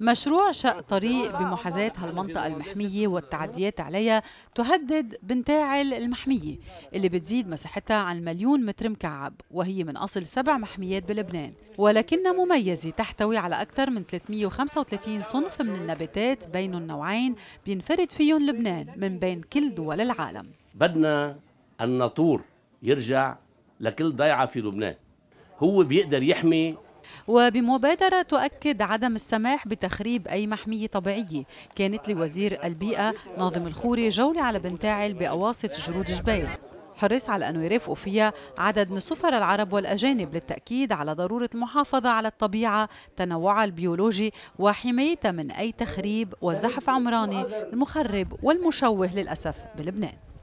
مشروع شق طريق بمحاذاة هالمنطقة المحمية والتعديات عليها تهدد بنتاعل المحمية اللي بتزيد مساحتها عن مليون متر مكعب وهي من أصل سبع محميات بلبنان ولكنها مميزة تحتوي على أكثر من 335 صنف من النباتات بين النوعين بينفرد فيهم لبنان من بين كل دول العالم بدنا الناطور يرجع لكل ضيعة في لبنان هو بيقدر يحمي وبمبادرة تؤكد عدم السماح بتخريب أي محمية طبيعية كانت لوزير البيئة ناظم الخوري جولة على بنتاعل بأواسط جرود جبيل حرص على أنه يرافقوا فيها عدد من السفر العرب والأجانب للتأكيد على ضرورة المحافظة على الطبيعة تنوعها البيولوجي وحمايتها من أي تخريب وزحف عمراني المخرب والمشوه للأسف بلبنان